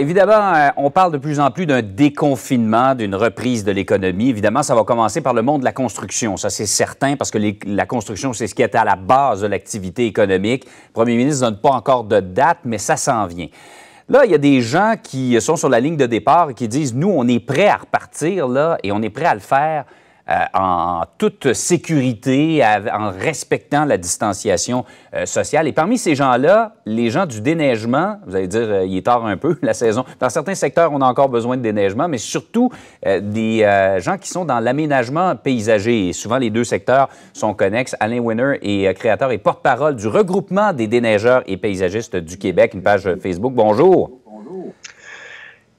Évidemment, euh, on parle de plus en plus d'un déconfinement, d'une reprise de l'économie. Évidemment, ça va commencer par le monde de la construction. Ça, c'est certain, parce que la construction, c'est ce qui est à la base de l'activité économique. Le premier ministre ne donne pas encore de date, mais ça s'en vient. Là, il y a des gens qui sont sur la ligne de départ et qui disent, nous, on est prêts à repartir, là, et on est prêts à le faire euh, en toute sécurité, en respectant la distanciation euh, sociale. Et parmi ces gens-là, les gens du déneigement, vous allez dire, euh, il est tard un peu, la saison. Dans certains secteurs, on a encore besoin de déneigement, mais surtout des gens qui sont dans l'aménagement paysager. Et souvent, les deux secteurs sont connexes. Alain Winner est créateur et porte-parole du regroupement des déneigeurs et paysagistes du Québec, une page Facebook. Bonjour.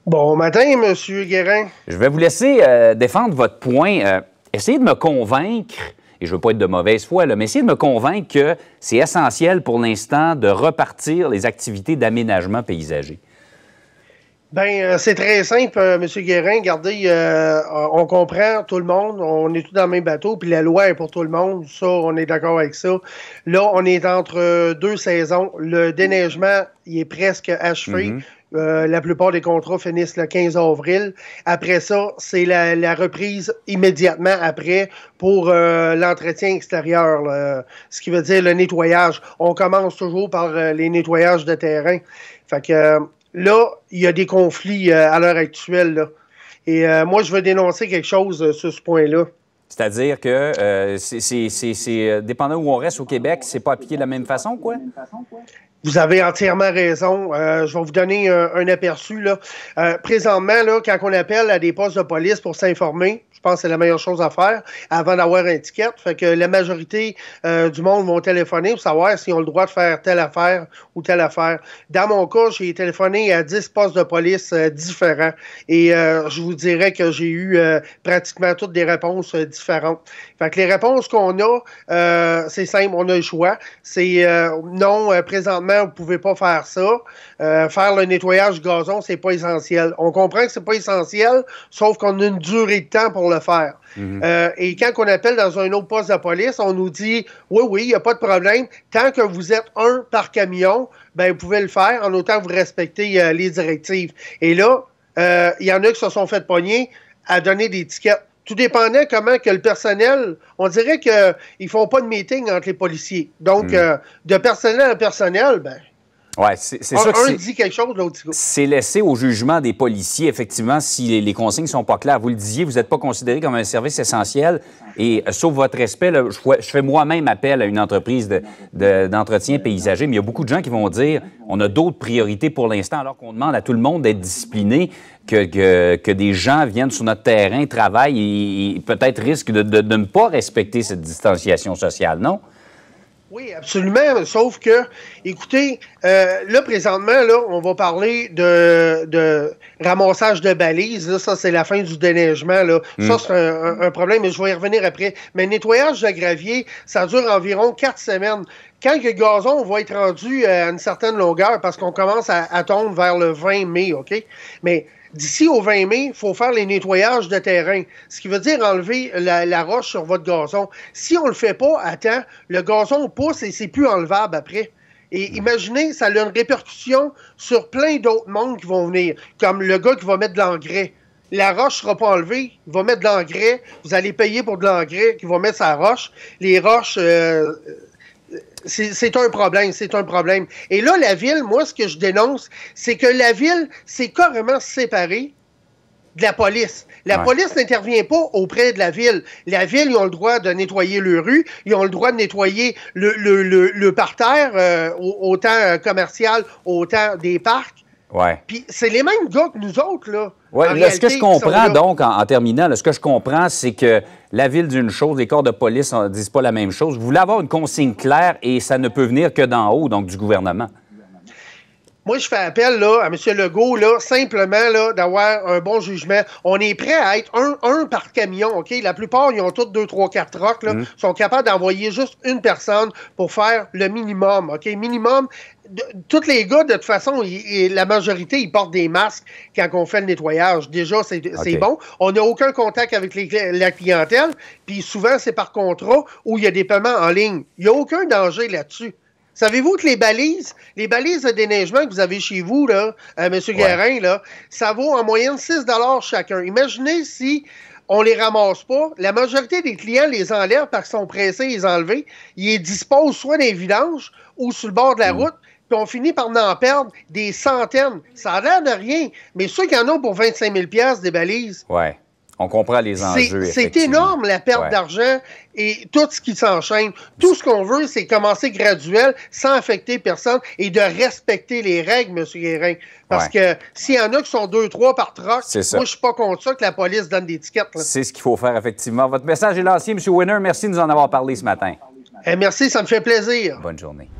Bon matin, Monsieur Guérin. Je vais vous laisser défendre votre point essayez de me convaincre, et je ne veux pas être de mauvaise foi, mais essayez de me convaincre que c'est essentiel pour l'instant de repartir les activités d'aménagement paysager. Ben, euh, c'est très simple, euh, M. Guérin. Regardez, euh, on comprend tout le monde, on est tous dans le même bateau, puis la loi est pour tout le monde. Ça, on est d'accord avec ça. Là, on est entre deux saisons. Le déneigement, il est presque achevé. Mm-hmm. Euh, la plupart des contrats finissent le 15 avril. Après ça, c'est la, reprise immédiatement après pour euh, l'entretien extérieur, ce qui veut dire le nettoyage. On commence toujours par euh, les nettoyages de terrain. Fait que là, il y a des conflits à l'heure actuelle. Et moi, je veux dénoncer quelque chose sur ce point-là. C'est-à-dire que c'est dépendant où on reste au Québec, c'est pas appliqué de la même façon, quoi? Vous avez entièrement raison. Euh, je vais vous donner un, aperçu. Là. Euh, présentement, quand on appelle à des postes de police pour s'informer, je pense que c'est la meilleure chose à faire avant d'avoir un ticket. Fait que la majorité euh, du monde vont téléphoner pour savoir s'ils ont le droit de faire telle affaire ou telle affaire. Dans mon cas, j'ai téléphoné à 10 postes de police différents et je vous dirais que j'ai eu pratiquement toutes des réponses différentes. Fait que les réponses qu'on a, c'est simple, on a le choix. C'est non, présentement, vous vous pouvez pas faire ça. Euh, faire le nettoyage du gazon, c'est pas essentiel. On comprend que c'est pas essentiel, sauf qu'on a une durée de temps pour le faire. Mhm. Euh, et quand on appelle dans un autre poste de police, on nous dit oui, oui, il n'y a pas de problème. Tant que vous êtes un par camion, ben vous pouvez le faire en autant que vous respectez euh, les directives. Et là, il y en a qui se sont fait pogner à donner des tickets tout dépendait comment que le personnel, on dirait qu'ils ne font pas de meeting entre les policiers. Donc, hmm. euh, de personnel à personnel, ben, c'est quelque C'est laissé au jugement des policiers, effectivement, si les, consignes ne sont pas claires. Vous le disiez, vous n'êtes pas considéré comme un service essentiel. Et euh, sauf votre respect, je, fais moi-même appel à une entreprise d'entretien paysager, mais il y a beaucoup de gens qui vont dire on a d'autres priorités pour l'instant, alors qu'on demande à tout le monde d'être discipliné, que, des gens viennent sur notre terrain, travaillent et, peut-être risquent de ne pas respecter cette distanciation sociale, non? Oui, absolument. Sauf que, écoutez, euh, là, présentement, là, on va parler de, de ramassage de balises. Là, ça, c'est la fin du déneigement. Là. Mm. Ça, c'est un, problème, mais je vais y revenir après. Mais nettoyage de gravier, ça dure environ quatre semaines. Quand le gazon va être rendu euh, à une certaine longueur, parce qu'on commence à, à tomber vers le 20 mai, OK? Mais D'ici au 20 mai, il faut faire les nettoyages de terrain, ce qui veut dire enlever la, roche sur votre gazon. Si on le fait pas attends, le gazon pousse et c'est plus enlevable après. Et hmm. imaginez, ça a une répercussion sur plein d'autres mondes qui vont venir, comme le gars qui va mettre de l'engrais. La roche sera pas enlevée, il va mettre de l'engrais, vous allez payer pour de l'engrais qui va mettre sa roche. Les roches... Euh, c'est un problème, c'est un problème. Et là, la ville, moi, ce que je dénonce, c'est que la ville s'est carrément séparée de la police. La police n'intervient pas auprès de la ville. La ville, ils ont le droit de nettoyer le rue, ils ont le droit de nettoyer le, parterre, euh, au autant euh, commercial, autant des parcs. Puis c'est les mêmes gars que nous autres, là. Oui, ce que je comprends donc en, terminant, ce que je comprends, c'est que la ville d'une chose, les corps de police ne disent pas la même chose. Vous voulez avoir une consigne claire et ça ne peut venir que d'en haut, donc du gouvernement. Moi, je fais appel là, à M. Legault, là, simplement d'avoir un bon jugement. On est prêt à être un, par camion, OK? La plupart, ils ont tous deux, trois, quatre trucks. Mm. Ils sont capables d'envoyer juste une personne pour faire le minimum, OK? Minimum, tous les gars, de toute façon, la majorité, ils portent des masques quand on fait le nettoyage. Déjà, c'est bon. On n'a aucun contact avec la clientèle. Puis souvent, c'est par contrat où il y a des paiements en ligne. Il n'y a aucun danger là-dessus. Savez-vous que les balises, les balises de déneigement que vous avez chez vous, là, euh, M. Guérin, là, ça vaut en moyenne 6 chacun. Imaginez si on les ramasse pas. La majorité des clients les enlèvent parce qu'ils sont pressés les enlevés. Ils disposent soit dans les vidanges ou sur le bord de la mm. route. Puis on finit par en perdre des centaines. Ça a l'air de rien. Mais ceux qui en ont pour 25 000 des balises, ouais. On comprend les enjeux. C'est énorme la perte d'argent et tout ce qui s'enchaîne. Tout ce qu'on veut, c'est commencer graduel, sans affecter personne et de respecter les règles, M. Guérin. Parce que s'il y en a qui sont deux, trois par troc, moi, je ne suis pas contre ça que la police donne des tickets. C'est ce qu'il faut faire, effectivement. Votre message est lancé, M. Winner. Merci de nous en avoir parlé ce matin. Et eh, merci, ça me fait plaisir. Bonne journée.